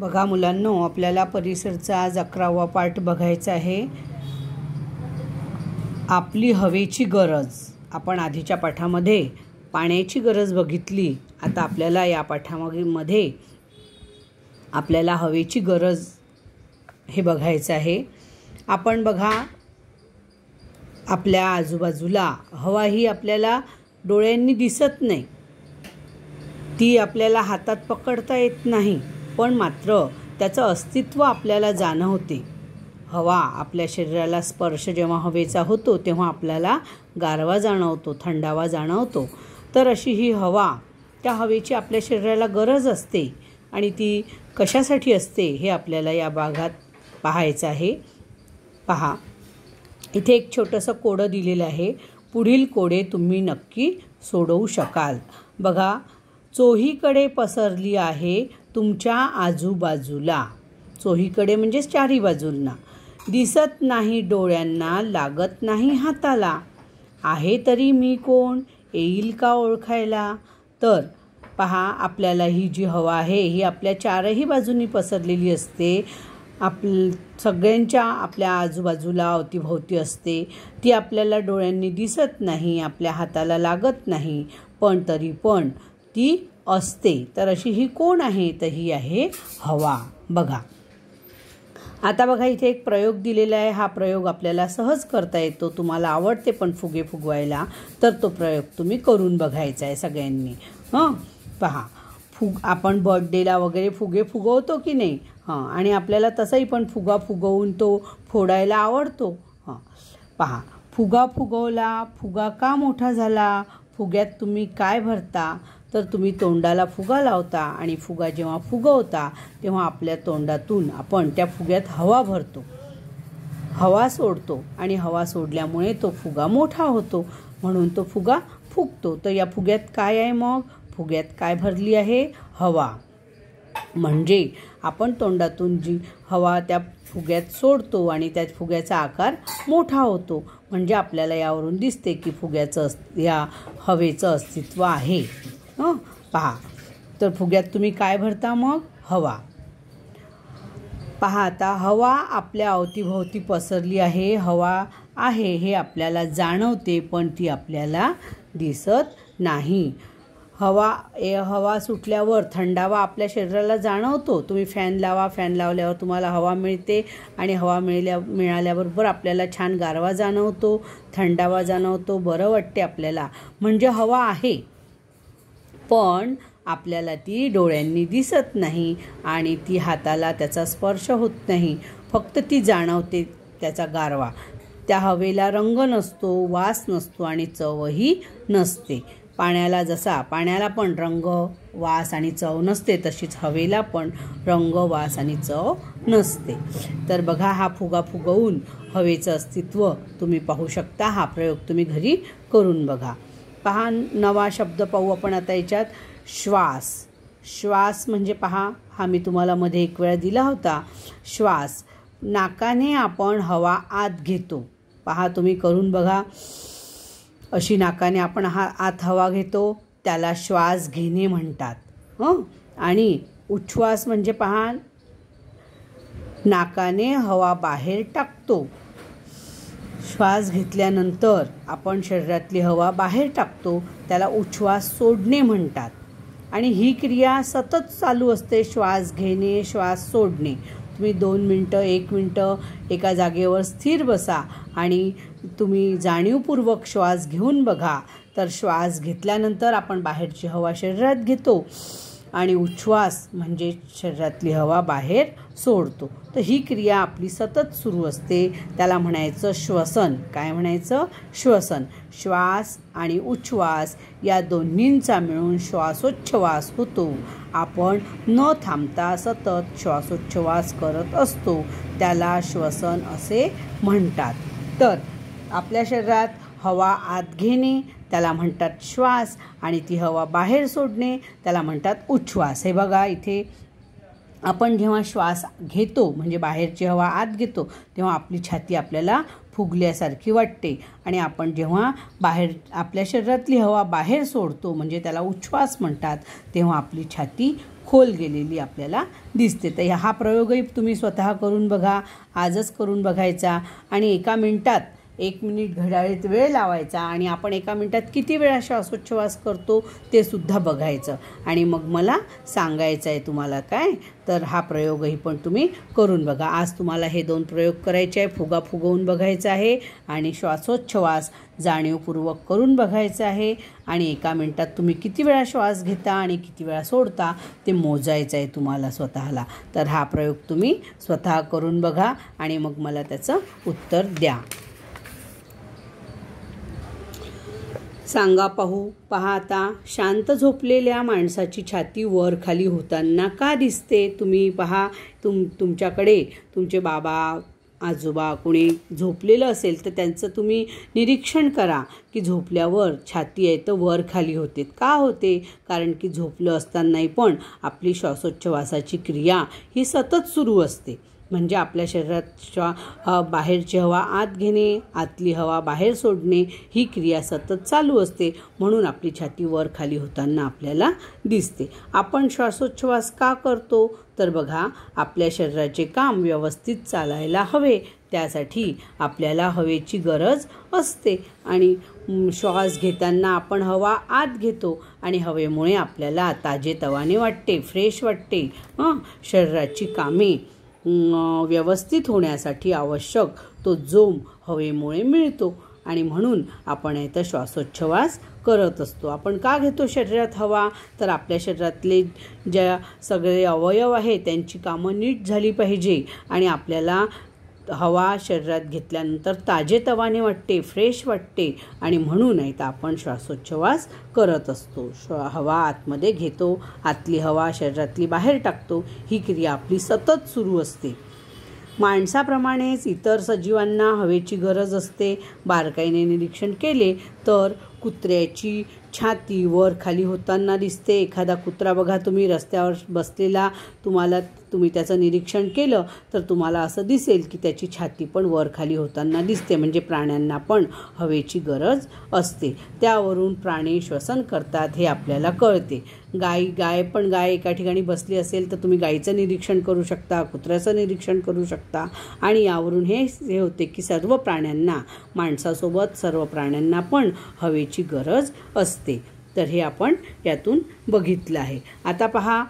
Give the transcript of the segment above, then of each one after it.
बघा मुलांनो आपल्याला परिसरचा आज अकरावा पार्ट बघायचा आहे आपली हवेची गरज आपण आधीच्या पाठामध्ये पाण्याची गरज बघितली आता आपल्याला या पाठामध्ये आपल्याला हवेची गरज हे बघायचं आहे आपण बघा आपल्या आजूबाजूला हवा ही आपल्याला डोळ्यांनी दिसत नाही ती आपल्याला हातात पकडता येत नाही पण मात्र त्याचं अस्तित्व आपल्याला जाणवते हवा आपल्या शरीराला स्पर्श जेव्हा हवेचा होतो तेव्हा आपल्याला गारवा जाणवतो थंडावा जाणवतो तर अशी ही हवा त्या हवेची आपल्या शरीराला गरज असते आणि ती कशासाठी असते हे आपल्याला या भागात पाहायचं आहे पहा इथे एक छोटंसं कोडं दिलेलं आहे पुढील कोडे तुम्ही नक्की सोडवू शकाल बघा चोहीकडे पसरली आहे तुमच्या आजूबाजूला चोहीकडे म्हणजेच चारी बाजूंना दिसत नाही डोळ्यांना लागत नाही हाताला आहे तरी मी कोण येईल का ओळखायला तर पहा आपल्याला ही जी हवा आहे ही आपल्या चारही बाजूंनी पसरलेली असते आप सगळ्यांच्या आपल्या आजूबाजूला अवतीभोवती असते ती आपल्याला डोळ्यांनी दिसत नाही आपल्या हाताला लागत नाही पण तरी पण ती असते तर अशी ही कोण आहे तर ही आहे हवा बघा आता बघा इथे एक प्रयोग दिलेला आहे हा प्रयोग आपल्याला सहज करता येतो तुम्हाला आवडते पण फुगे फुगवायला तर तो प्रयोग तुम्ही करून बघायचा आहे सगळ्यांनी हं पहा फुग आपण बर्थडेला वगैरे फुगे फुगवतो की नाही हां आणि आपल्याला तसंही पण फुगा फुगवून तो फोडायला आवडतो हां पहा फुगा फुगवला फुगा का मोठा झाला फुग्यात तुम्ही काय भरता तर तुम्ही तोंडाला फुगा लावता आणि फुगा जेव्हा फुगवता तेव्हा आपल्या तोंडातून आपण त्या फुग्यात हवा भरतो हवा सोडतो आणि हवा सोडल्यामुळे तो फुगा मोठा होतो म्हणून तो फुगा फुगतो तर या फुग्यात काय आहे मग फुग्यात काय भरली आहे हवा म्हणजे आपण तोंडातून जी हवा त्या फुग्यात सोडतो आणि त्या फुग्याचा आकार मोठा होतो म्हणजे आपल्याला यावरून दिसते की फुग्याचं या हवेचं अस्तित्व आहे हं पहा तर फुग्यात तुम्ही काय भरता मग हवा पहा आता हवा आपल्या अवतीभोवती पसरली आहे हवा आहे हे आपल्याला जाणवते पण ती आपल्याला दिसत नाही हवा ए हवा सुटल्यावर थंडावा आपल्या शरीराला जाणवतो तुम्ही फॅन लावा फॅन लावल्यावर तुम्हाला हवा मिळते आणि हवा मिळल्या मिळाल्याबरोबर आपल्याला छान गारवा जाणवतो थंडावा जाणवतो बरं वाटते आपल्याला म्हणजे हवा आहे पण आपल्याला ती डोळ्यांनी दिसत नाही आणि ती हाताला त्याचा स्पर्श होत नाही फक्त ती जाणवते त्याचा गारवा त्या हवेला रंग नसतो वास नसतो आणि चवही नसते पाण्याला जसा पाण्याला पण रंग वास आणि चव नसते तशीच हवेला पण रंग वास आणि चव नसते तर बघा हा फुगा फुगवून हवेचं अस्तित्व तुम्ही पाहू शकता हा प्रयोग तुम्ही घरी करून बघा पहा नवा शब्द पाहू आपण आता याच्यात श्वास श्वास म्हणजे पहा हा मी तुम्हाला मध्ये एक वेळा दिला होता श्वास नाकाने आपण हवा आत घेतो पहा तुम्ही करून बघा अशी नाकाने आपण हा आत हवा घेतो त्याला श्वास घेणे म्हणतात हं आणि उच्छ्वास म्हणजे पहा नाकाने हवा बाहेर टाकतो श्वास घेतल्यानंतर आपण शरीरातली हवा बाहेर टाकतो त्याला उच्छ्वास सोडणे म्हणतात आणि ही क्रिया सतत चालू असते श्वास घेणे श्वास सोडणे तुम्ही दोन मिनटं एक मिनटं एका जागेवर स्थिर बसा आणि तुम्ही जाणीवपूर्वक श्वास घेऊन बघा तर श्वास घेतल्यानंतर आपण बाहेरची हवा शरीरात घेतो आणि उच्छ्वास म्हणजे शरीरातली हवा बाहेर सोडतो तर ही क्रिया आपली सतत सुरू असते त्याला म्हणायचं श्वसन काय म्हणायचं श्वसन श्वास आणि उच्छ्वास या दोन्हींचा मिळून श्वासोच्छ्वास होतो आपण न थांबता सतत श्वासोच्छ्वास करत असतो त्याला श्वसन असे म्हणतात तर आपल्या शरीरात हवा आत घेणे त्याला म्हणतात श्वास आणि ती हवा बाहेर सोडणे त्याला म्हणतात उच्छ्वास हे बघा इथे आपण जेव्हा श्वास घेतो म्हणजे बाहेरची हवा आत घेतो तेव्हा आपली छाती आपल्याला फुगल्यासारखी वाटते आणि आपण जेव्हा बाहेर आपल्या शरीरातली हवा बाहेर सोडतो म्हणजे त्याला उच्छ्वास म्हणतात तेव्हा आपली छाती खोल गेलेली आपल्याला दिसते तर हा प्रयोगही तुम्ही स्वतः करून बघा आजच करून बघायचा आणि एका मिनटात एक मिनिट घड्याळीत वेळ लावायचा आणि आपण एका मिनिटात किती वेळा श्वासोच्छ्वास करतो ते सुद्धा बघायचं आणि मग मला सांगायचं आहे तुम्हाला काय तर हा प्रयोगही पण तुम्ही करून बघा आज तुम्हाला हे दोन प्रयोग करायचे आहे फुगा फुगवून बघायचं आहे आणि श्वासोच्छ्वास जाणीवपूर्वक करून बघायचं आहे आणि एका मिनटात तुम्ही किती वेळा श्वास घेता आणि किती वेळा सोडता ते मोजायचं आहे तुम्हाला स्वतःला तर हा प्रयोग तुम्ही स्वतः करून बघा आणि मग मला त्याचं उत्तर द्या सांगा पाहू पहा आता शांत झोपलेल्या माणसाची छाती वर खाली होताना का दिसते तुम्ही पहा तुम तुमच्याकडे तुमचे बाबा आजोबा कोणी झोपलेलं असेल तर त्यांचं तुम्ही निरीक्षण करा की झोपल्यावर छाती आहे तर वर खाली होते का होते कारण की झोपलं असतानाही पण आपली श्वासोच्छवासाची क्रिया ही सतत सुरू असते म्हणजे आपल्या शरीराच्या बाहेरची हवा आत घेणे आतली हवा बाहेर सोडणे ही क्रिया सतत चालू असते म्हणून आपली छाती वर खाली होताना आपल्याला दिसते आपण श्वासोच्छ्वास का करतो तर बघा आपल्या शरीराचे काम व्यवस्थित चालायला हवे त्यासाठी आपल्याला हवेची गरज असते आणि श्वास घेताना आपण हवा आत घेतो आणि हवेमुळे आपल्याला ताजेतवाने वाटते फ्रेश वाटते हां शरीराची कामे व्यवस्थित होण्यासाठी आवश्यक तो जोम हवेमुळे मिळतो आणि म्हणून आपण इथं श्वासोच्छवास करत असतो आपण का घेतो शरीरात हवा तर आपल्या शरीरातले ज्या सगळे अवयव आहेत त्यांची कामं नीट झाली पाहिजे आणि आपल्याला हवा शरीरात घेतल्यानंतर ताजेतवाने वाटते फ्रेश वाटते आणि म्हणूनही आपण श्वासोच्छवास करत असतो श्वा हवा आतमध्ये घेतो आतली हवा शरीरातली बाहेर टाकतो ही क्रिया आपली सतत सुरू असते माणसाप्रमाणेच इतर सजीवांना हवेची गरज असते बारकाईने निरीक्षण केले तर कुत्र्याची छाती वर खाली होताना दिसते एखादा कुत्रा बघा तुम्ही रस्त्यावर बसलेला तुम्हाला तुम्ही त्याचं निरीक्षण केलं तर तुम्हाला असं दिसेल की त्याची छाती पण वरखाली होताना दिसते म्हणजे प्राण्यांना पण हवेची गरज असते त्यावरून प्राणी श्वसन करतात हे आपल्याला कळते गायी गाय पण गाय एका ठिकाणी बसली असेल तर तुम्ही गायीचं निरीक्षण करू शकता कुत्र्याचं निरीक्षण करू शकता आणि यावरून हे हे होते की सर्व प्राण्यांना माणसासोबत सर्व प्राण्यांना पण हवेची गरज असते तर हे आपण यातून बघितलं आहे आता पहा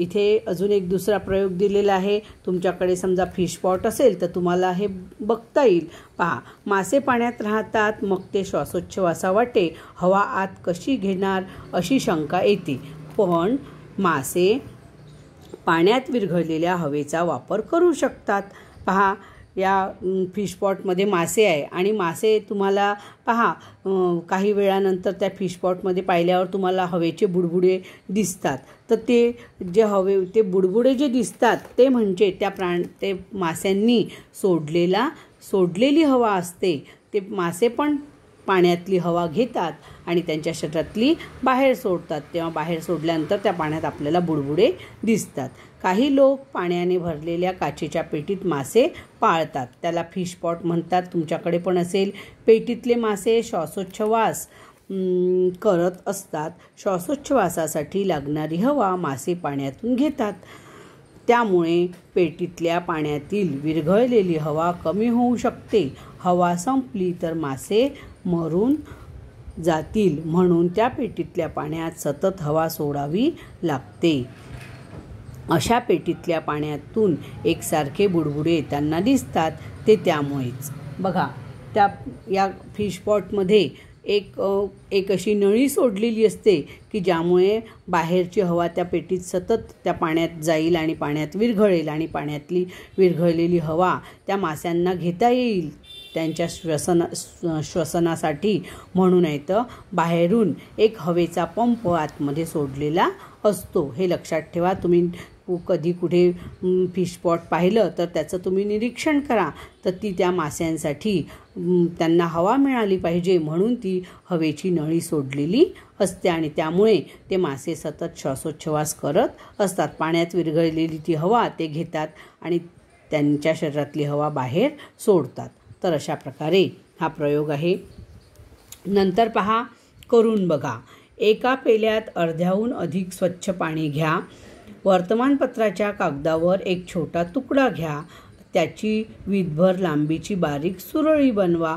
इथे अजून एक दुसरा प्रयोग दिलेला आहे तुमच्याकडे समजा फिश पॉट असेल तर तुम्हाला हे बघता येईल पहा मासे पाण्यात राहतात मग ते श्वासोच्छवासा वाटे हवा आत कशी घेणार अशी शंका येते पण मासे पाण्यात विरघळलेल्या हवेचा वापर करू शकतात पहा या फिशपॉटमध्ये मासे आहे आणि मासे तुम्हाला पहा काही वेळानंतर त्या फिशपॉटमध्ये पाहिल्यावर तुम्हाला हवेचे बुडबुडे दिसतात तर ते जे हवे ते बुडबुडे जे दिसतात ते म्हणजे त्या प्राण ते माश्यांनी सोडलेला सोडलेली हवा असते ते मासे पण पाण्यातली हवा घेतात आणि त्यांच्या शरीरातली बाहेर सोडतात तेव्हा बाहेर सोडल्यानंतर त्या पाण्यात आपल्याला बुडबुडे दिसतात काही लोक पाण्याने भरलेल्या काचेच्या पेटीत मासे पाळतात त्याला फिश पॉट म्हणतात तुमच्याकडे पण असेल पेटीतले मासे श्वासोच्छवास करत असतात श्वासोच्छवासासाठी लागणारी हवा मासे पाण्यातून घेतात त्यामुळे पेटीतल्या पाण्यातील विरघळलेली हवा कमी होऊ शकते हवा संपली तर मासे मरून जातील म्हणून त्या पेटीतल्या पाण्यात सतत हवा सोडावी लागते अशा पेटीतल्या पाण्यातून एकसारखे बुडबुडे त्यांना दिसतात ते त्यामुळेच बघा त्या या फिशपॉटमध्ये एक एक अशी नळी सोडलेली असते की ज्यामुळे बाहेरची हवा त्या पेटीत सतत त्या पाण्यात जाईल आणि पाण्यात विरघळेल आणि पाण्यातली विरघळलेली हवा त्या माश्यांना घेता येईल त्यांच्या श्वसना श्वसनासाठी म्हणून येतं बाहेरून एक हवेचा पंप आतमध्ये सोडलेला असतो हे लक्षात ठेवा तुम्ही कधी कुठे फिशपॉट पाहिलं तर त्याचं तुम्ही निरीक्षण करा तर ती त्या माश्यांसाठी त्यांना हवा मिळाली पाहिजे म्हणून ती हवेची नळी सोडलेली असते आणि त्यामुळे ते मासे सतत श्वासोच्छवास करत असतात पाण्यात विरघळलेली ती हवा ते घेतात आणि त्यांच्या शरीरातली हवा बाहेर सोडतात तर अशा प्रकारे हा प्रयोग आहे नंतर पहा करून बघा एका पेल्यात अर्ध्याहून अधिक स्वच्छ पाणी घ्या वर्तमानपत्राच्या कागदावर एक छोटा तुकडा घ्या त्याची विधभर लांबीची बारीक सुरळी बनवा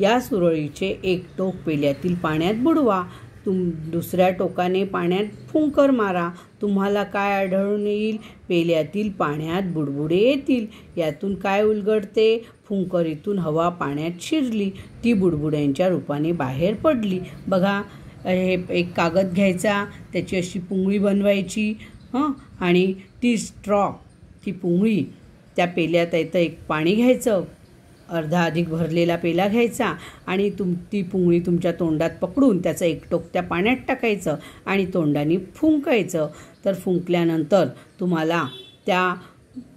या सुरळीचे एक टोक पेल्यातील पाण्यात बुडवा तुम दुसऱ्या टोकाने पाण्यात फुंकर मारा तुम्हाला काय आढळून येईल पेल्यातील पाण्यात बुडबुडे येतील यातून काय उलगडते फुंकरीतून हवा पाण्यात शिरली ती बुडबुड्यांच्या रूपाने बाहेर पडली बघा हे एक कागद घ्यायचा त्याची अशी पुंगळी बनवायची हं आणि ती स्ट्रॉ ती पुंगळी त्या पेल्यात येतं एक पाणी घ्यायचं अर्धा अधिक भरलेला पेला घ्यायचा आणि तुम ती पुंगळी तुमच्या तोंडात पकडून त्याचं एक टोक त्या पाण्यात टाकायचं आणि तोंडाने फुंकायचं तर फुंकल्यानंतर तुम्हाला त्या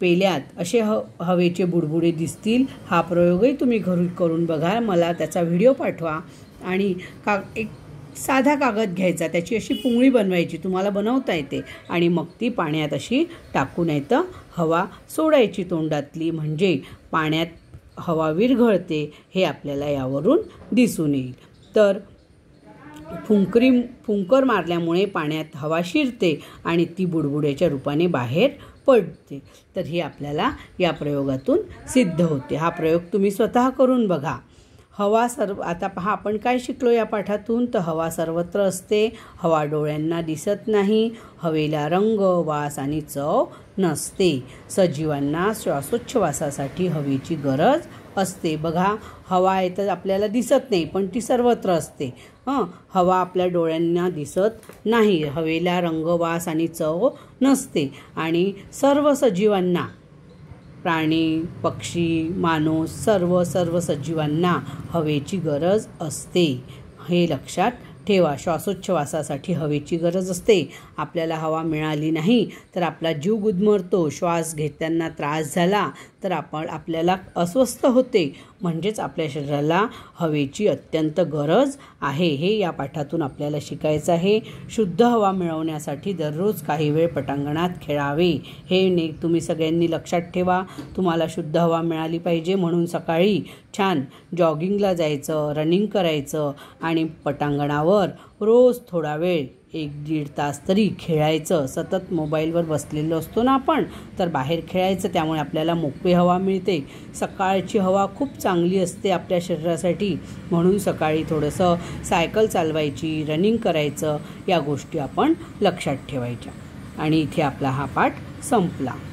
पेल्यात असे ह हवेचे बुडबुडे दिसतील हा प्रयोगही तुम्ही घरी करून बघा मला त्याचा व्हिडिओ पाठवा आणि का एक साधा कागद घ्यायचा त्याची अशी पुंगळी बनवायची तुम्हाला बनवता येते आणि मग ती पाण्यात अशी टाकून येतं हवा सोडायची तोंडातली म्हणजे पाण्यात हवा विरघळते हे आपल्याला यावरून दिसून येईल तर फुंकरी फुंकर मारल्यामुळे पाण्यात हवा शिरते आणि ती बुडबुड्याच्या रूपाने बाहेर पडते तर हे आपल्याला या प्रयोगातून सिद्ध होते हा प्रयोग तुम्ही स्वतः करून बघा हवा सर्व आता पहा आपण काय शिकलो या पाठातून तर हवा सर्वत्र असते हवा डोळ्यांना दिसत नाही हवेला रंग वास आणि चव नसते सजीवांना श्वासोच्छवासासाठी हवेची गरज असते बघा हवा आहे तर आपल्याला दिसत नाही पण ती सर्वत्र असते हं हवा आपल्या डोळ्यांना दिसत नाही हवेला रंग वास आणि चव नसते आणि सर्व सजीवांना प्राणी पक्षी माणूस सर्व सर्व सजीवांना हवेची गरज असते हे लक्षात ठेवा श्वासोच्छवासासाठी हवेची गरज असते आपल्याला हवा मिळाली नाही तर आपला जीव गुदमरतो श्वास घेताना त्रास झाला तर आपण आपल्याला अस्वस्थ होते म्हणजेच आपल्या शरीराला हवेची अत्यंत गरज आहे हे या पाठातून आपल्याला शिकायचं आहे शुद्ध हवा मिळवण्यासाठी दररोज काही वेळ पटांगणात खेळावे हे ने तुम्ही सगळ्यांनी लक्षात ठेवा तुम्हाला शुद्ध हवा मिळाली पाहिजे म्हणून सकाळी छान जॉगिंगला जायचं रनिंग करायचं आणि पटांगणावर रोज थोडा वेळ एक दीड तास तरी खेळायचं सतत मोबाईलवर बसलेलो असतो ना आपण तर बाहेर खेळायचं त्यामुळे आपल्याला मोकळी हवा मिळते सकाळची हवा खूप चांगली असते आपल्या शरीरासाठी म्हणून सकाळी थोडंसं सायकल चालवायची रनिंग करायचं या गोष्टी आपण लक्षात ठेवायच्या आणि इथे आपला हा पाठ संपला